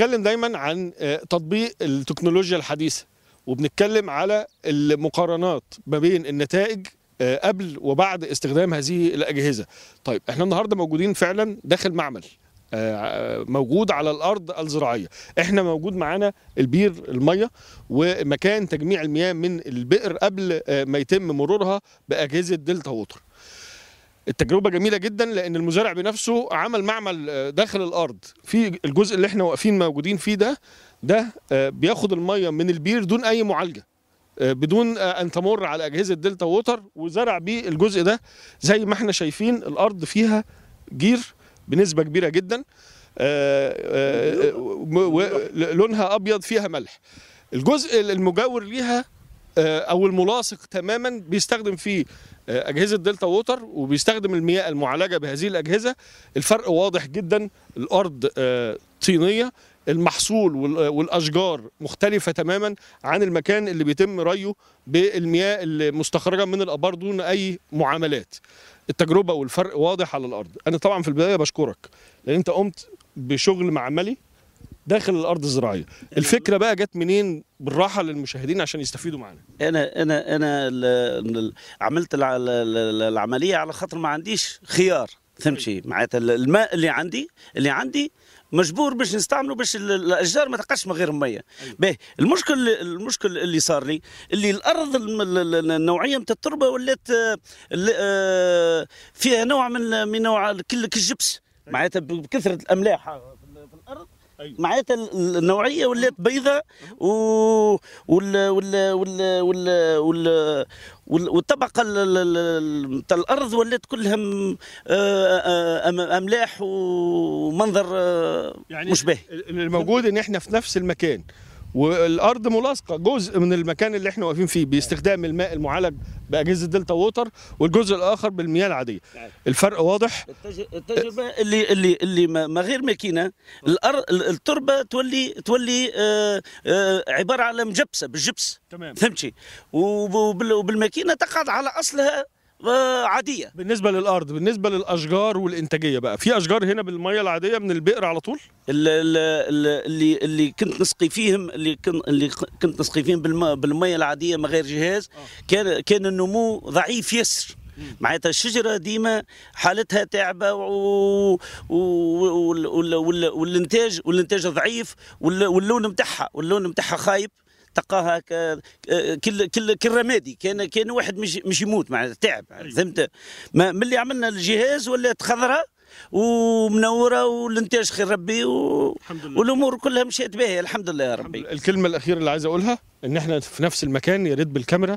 بنتكلم دايما عن آه، تطبيق التكنولوجيا الحديثه وبنتكلم على المقارنات ما بين النتائج آه، قبل وبعد استخدام هذه الاجهزه طيب احنا النهارده موجودين فعلا داخل معمل آه، موجود على الارض الزراعيه احنا موجود معانا البير الميه ومكان تجميع المياه من البئر قبل ما يتم مرورها باجهزه دلتا ووتر التجربه جميله جدا لان المزارع بنفسه عمل معمل آه، داخل الارض في الجزء اللي احنا واقفين موجودين فيه ده ده آه، بياخد الميه من البير دون اي معالجه آه، بدون ان تمر على اجهزه دلتا ووتر وزرع بيه الجزء ده زي ما احنا شايفين الارض فيها جير بنسبه كبيره جدا لونها ابيض فيها ملح الجزء المجاور ليها آه، او الملاصق تماما بيستخدم فيه آه، اجهزه دلتا ووتر وبيستخدم المياه المعالجه بهذه الاجهزه الفرق واضح جدا الارض آه، طينيه المحصول والاشجار مختلفه تماما عن المكان اللي بيتم ريه بالمياه المستخرجه من الابار دون اي معاملات التجربه والفرق واضح على الارض انا طبعا في البدايه بشكرك لان انت قمت بشغل معملي داخل الارض الزراعيه الفكره بقى جت منين بالراحه للمشاهدين عشان يستفيدوا معانا انا انا انا عملت العمليه على خاطر ما عنديش خيار تمشي معناتها الماء اللي عندي اللي عندي مجبور باش نستعمله باش الاشجار ما تقعش من غير ميه أيوة. باهي المشكل المشكل اللي صار لي اللي الارض النوعيه نتاع التربه ولات آه، فيها نوع من من نوع كالجبس أيوة. معناتها بكثره الاملاح في الارض أيوة. معناتها النوعيه ولات بيضه و... وال... وال... وال... وال... وال... والطبقه تاع الارض ولات كلها آه، آه، آه، املاح ومنظر يعني مش باهي الموجود ان احنا في نفس المكان والارض ملاصقه جزء من المكان اللي احنا واقفين فيه باستخدام الماء المعالج باجهزه دلتا ووتر والجزء الاخر بالمياه العاديه نعم. الفرق واضح التجربه اللي اللي اللي ما غير ماكينه اه. التربه تولي تولي آه، آه، عباره على مجبسه بالجبس تمام فهمتي وبالماكينه تقعد على اصلها آه، عاديه بالنسبه للارض بالنسبه للاشجار والانتاجيه بقى في اشجار هنا بالميه العاديه من البئر على طول اللي اللي كنت نسقي فيهم اللي كنت اللي كنت نسقي فيهم بالميه العاديه من غير جهاز آه. كان كان النمو ضعيف يسر معناتها الشجره ديما حالتها تعبه و... و... والانتاج والانتاج ضعيف واللون نتاعها واللون نتاعها خايب تقاها كل كل كل رمادي كان كان واحد مش مش يموت معناتها تعب أيوة. فهمت ملي عملنا الجهاز ولات خضراء ومنوره والانتاج خير ربي و... والامور كلها مشيت باهيه الحمد لله يا ربي الكلمه الاخيره اللي عايز اقولها ان احنا في نفس المكان يا ريت بالكاميرا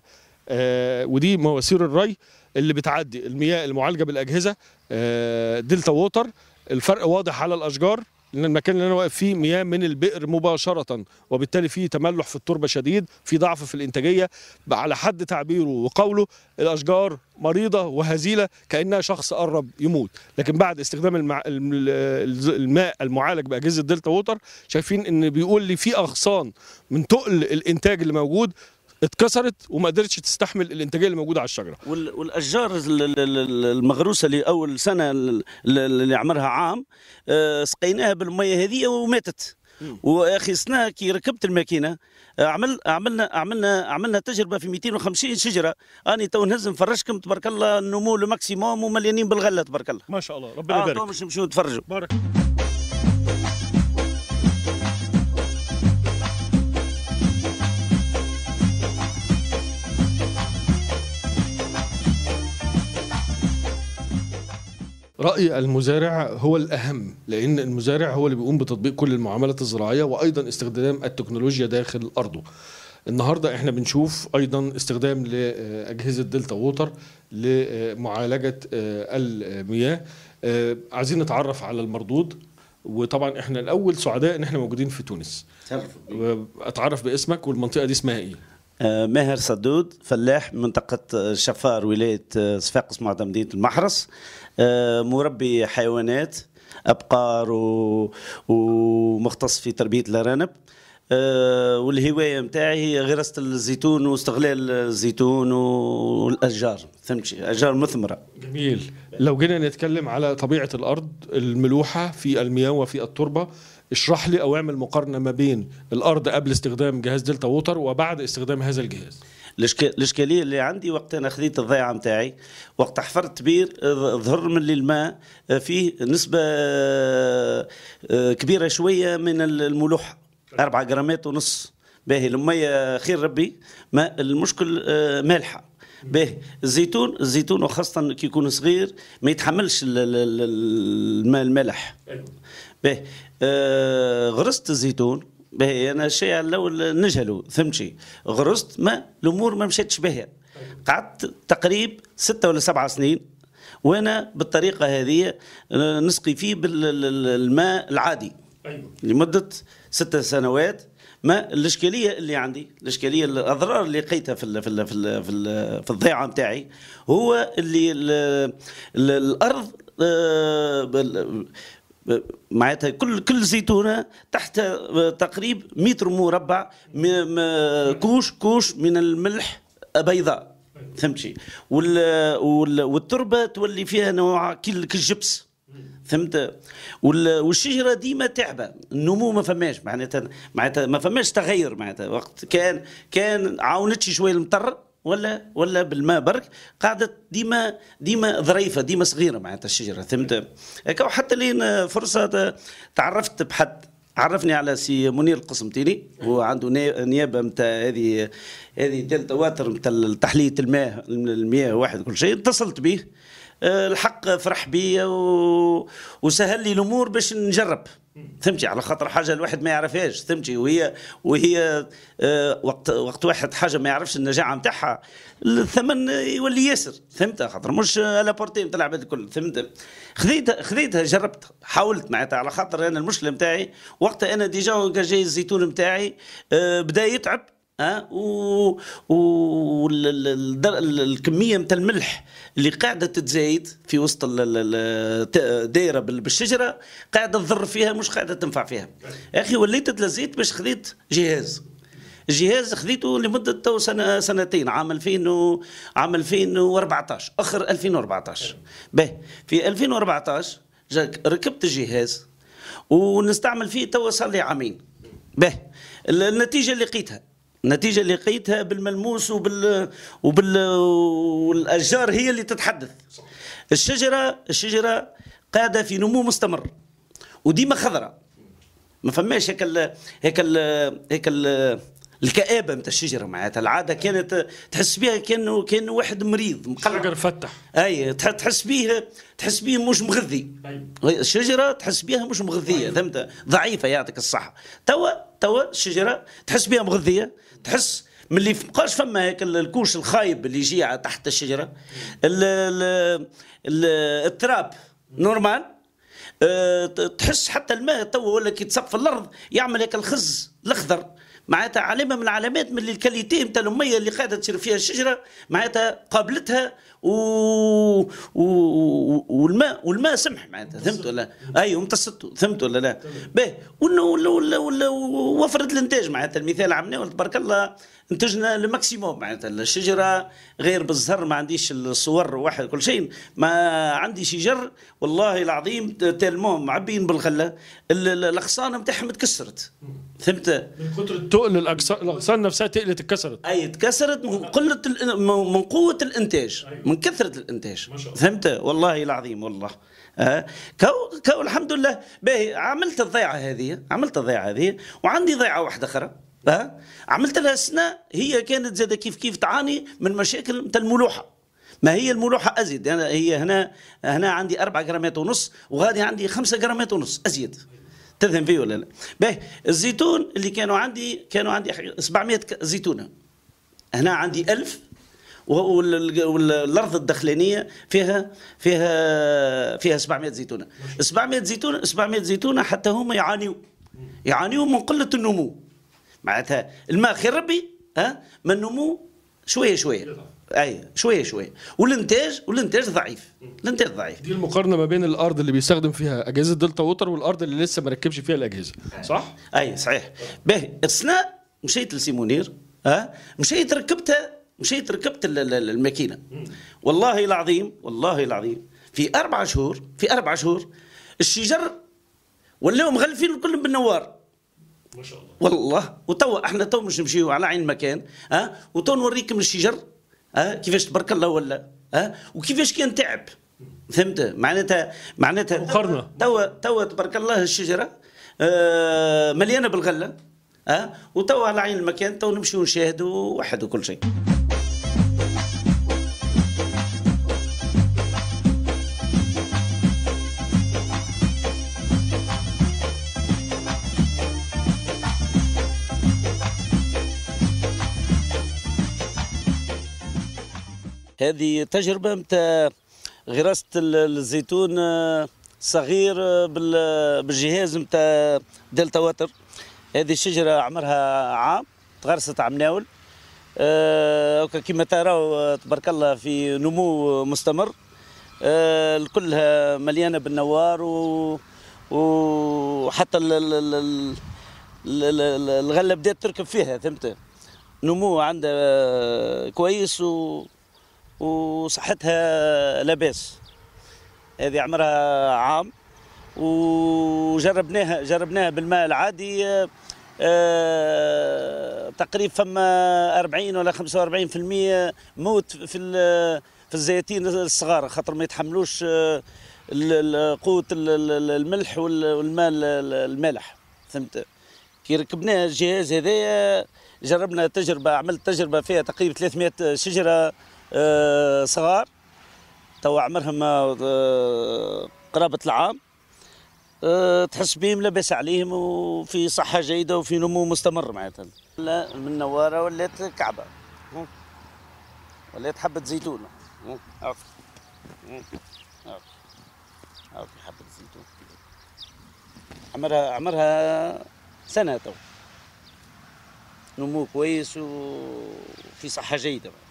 آه ودي مواسير الري اللي بتعدي المياه المعالجه بالاجهزه آه دلتا ووتر الفرق واضح على الاشجار لان المكان اللي انا واقف فيه مياه من البئر مباشره وبالتالي في تملح في التربه شديد في ضعف في الانتاجيه على حد تعبيره وقوله الاشجار مريضه وهزيله كانها شخص قرب يموت لكن بعد استخدام المع... الماء المعالج باجهزه دلتا ووتر شايفين ان بيقول لي في اغصان من تقل الانتاج اللي موجود اتكسرت وما قدرتش تستحمل الانتاجيه اللي موجوده على الشجره والاشجار المغروسه اللي اول سنه اللي عمرها عام آه، سقيناها بالميه هذه وماتت واخي سنا كي ركبت الماكينه عمل عملنا عملنا عملنا تجربه في 250 شجره اني تو نهز نفرجكم تبارك الله النمو الماكسيموم ومليانين بالغله تبارك الله ما شاء الله ربنا آه، يبارك آه مش نمشيو نتفرجوا بارك رأي المزارع هو الأهم لأن المزارع هو اللي بيقوم بتطبيق كل المعاملات الزراعية وأيضا استخدام التكنولوجيا داخل أرضه النهاردة احنا بنشوف أيضا استخدام لأجهزة دلتا ووتر لمعالجة آه، المياه آه، عايزين نتعرف على المردود وطبعا احنا الاول سعداء ان احنا موجودين في تونس اتعرف باسمك والمنطقه دي اسمها ايه آه، ماهر صدود فلاح منطقة آه، شفار ولاية آه، صفاقس معظم مدينة المحرس مربي حيوانات أبقار و... ومختص في تربية الأرانب والهوايه متاعي هي غراسه الزيتون واستغلال الزيتون والاشجار فهمت اشجار مثمره جميل لو جينا نتكلم على طبيعه الارض الملوحه في المياه وفي التربه اشرح لي او اعمل مقارنه ما بين الارض قبل استخدام جهاز دلتا ووتر وبعد استخدام هذا الجهاز الاشكاليه اللي عندي وقت انا خذيت الضيعه نتاعي وقت حفرت بير ظهر من الماء فيه نسبه آه، كبيره شويه من الملوحه 4 جرامات ونص باهي المية خير ربي ما المشكل آه، مالحه باهي الزيتون الزيتون وخاصه كي يكون صغير ما يتحملش الملح باهي آه غرست الزيتون باهي انا الشيء الاول نجهله فهمت شي غرست ما الامور ما مشاتش باهيه قعدت تقريب ستة ولا سبعة سنين وانا بالطريقه هذه آه، نسقي فيه بالماء العادي أيوة. لمده ستة سنوات ما الاشكاليه اللي عندي الاشكاليه الاضرار اللي لقيتها في الـ في الـ في الـ في, الـ في الضيعه نتاعي هو اللي الـ الـ الارض آه، معناتها كل كل زيتونه تحت آه، تقريب متر مربع كوش كوش من الملح بيضاء فهمت شي والتربه تولي فيها نوع كالجبس فهمت والشجره ديما تعبه النمو ما فماش معناتها معناتها ما فماش تغير معناتها وقت كان كان عاونتش شويه المطر ولا ولا بالماء برك قعدت ديما ديما ظريفه ديما صغيره معناتها الشجره فهمت حتى لين فرصه تعرفت بحد عرفني على سي منير القسمطيني هو عنده نيابه نتاع هذه هذه دلتا واتر نتاع تحليه الماء المياه واحد كل شيء اتصلت به آه، الحق فرح بيا و... وسهل لي الامور باش نجرب فهمتي على خاطر حاجه الواحد ما يعرفهاش فهمتي وهي وهي آه، وقت وقت واحد حاجه ما يعرفش النجاعه نتاعها الثمن يولي ياسر فهمت خاطر مش على بورتي نتاع العباد الكل فهمت خذيتها خذيتها جربت حاولت معناتها على خاطر انا المشكله نتاعي وقتها انا ديجا جاي الزيتون نتاعي آه، بدا يتعب أه؟ والكميه نتاع الملح اللي قاعده تتزايد في وسط الدائره بالشجره قاعده تضر فيها مش قاعده تنفع فيها اخي وليت تلزيت باش خذيت جهاز الجهاز خذيته لمده تو سنه سنتين عام 2000 و... عام 2014 اخر 2014 به في 2014 جاك ركبت الجهاز ونستعمل فيه تو صار لي عامين به النتيجه اللي لقيتها النتيجة اللي لقيتها بالملموس وبال وبال والأشجار هي اللي تتحدث الشجرة الشجرة قاعدة في نمو مستمر وديما خضراء ما فماش هيك ال هيك ال هيك ال الكآبة نتاع الشجرة معناتها العادة كانت تحس بها كأنه كان واحد مريض مقلع شجر فتح أي تحس بيه تحس بيه مش مغذي طيب. الشجرة تحس بها مش مغذية فهمت طيب. ضعيفة يعطيك الصحة توا توا الشجرة تحس بها مغذية تحس من اللي مابقاش فما هيك الكوش الخايب اللي يجي تحت الشجرة ال ال التراب نورمال أه، تحس حتى الماء تو ولا كي تصب الارض يعمل هيك الخز الاخضر معناتها علامه من العلامات من الكاليتي نتاع الميه اللي قاعده تصير فيها الشجره معناتها قابلتها و... و... والماء والماء سمح معناتها فهمت ولا اي أيوة، امتصته فهمت ولا لا باهي ولا ولا ولا وفرت الانتاج معناتها المثال عملناه تبارك الله انتجنا الماكسيموم معناتها الشجره غير بالزهر ما عنديش الصور واحد كل شيء ما عندي شجر والله العظيم تالمون معبيين بالغله الاغصان نتاعها متكسرت فهمت من كثر تقل الاغصان نفسها تقلت اتكسرت اي اتكسرت من قله من قوه الانتاج من كثره الانتاج فهمت والله العظيم والله آه. كو كو الحمد لله باهي عملت الضيعه هذه عملت الضيعه هذه وعندي ضيعه واحده اخرى آه. عملت لها سنه هي كانت زاد كيف كيف تعاني من مشاكل نتاع الملوحه ما هي الملوحة أزيد يعني هي هنا هنا عندي أربعة جرامات ونص وغادي عندي خمسة جرامات ونص أزيد تذهب فيه ولا لا باهي الزيتون اللي كانوا عندي كانوا عندي 700 زيتونه هنا عندي 1000 والارض الدخلانيه فيها فيها فيها 700 زيتونه 700 زيتونه 700 زيتونه حتى هما يعانيوا يعانيوا من قله النمو معناتها الماء خير ربي ها من النمو شويه شويه اي شويه شويه والانتاج والانتاج ضعيف الانتاج ضعيف دي المقارنه ما بين الارض اللي بيستخدم فيها اجهزه دلتا ووتر والارض اللي لسه ما ركبش فيها الاجهزه صح اي صحيح باهي اثناء مشيت لسيمونير ها مشيت ركبتها مشيت ركبت الماكينه والله العظيم والله العظيم في اربع شهور في اربع شهور الشجر ولاو مغلفين الكل بالنوار ما شاء الله والله وتوا احنا تو مش نمشيو على عين مكان ها أه؟ وتو نوريكم الشجر أه؟ كيفاش تبارك الله ولا أه؟ وكيفاش كان تعب فهمت معناتها معناتها توا توا تبارك الله الشجره آه مليانه بالغله أه؟ وتوا على عين المكان تو نمشيو نشاهدوا واحد وكل شيء هذه تجربة متى غراسة الزيتون آه، صغير آه، بالجهاز متاع دلتا واتر هذه الشجرة عمرها عام تغرست عم ناول أه كما تراو آه، تبارك الله في نمو مستمر أه كلها مليانة بالنوار و وحتى الغله بدات تركب فيها فهمت نمو عندها كويس و وصحتها لاباس هذه عمرها عام وجربناها جربناها بالماء العادي آه، تقريبا فما 40 ولا 45% موت في في الزيتين الصغار خاطر ما يتحملوش آه، قوه الملح والماء المالح فهمت كي ركبنا الجهاز هذايا جربنا تجربه عملت تجربه فيها تقريبا 300 شجره آه، صغار توا عمرهم آه، قرابه العام آه، تحس بهم لاباس عليهم وفي صحه جيده وفي نمو مستمر معناتها لا من نواره ولات كعبه ولات حبه زيتون عرفت عرفت عرفت حبه زيتون عمرها عمرها سنه تو نمو كويس وفي صحه جيده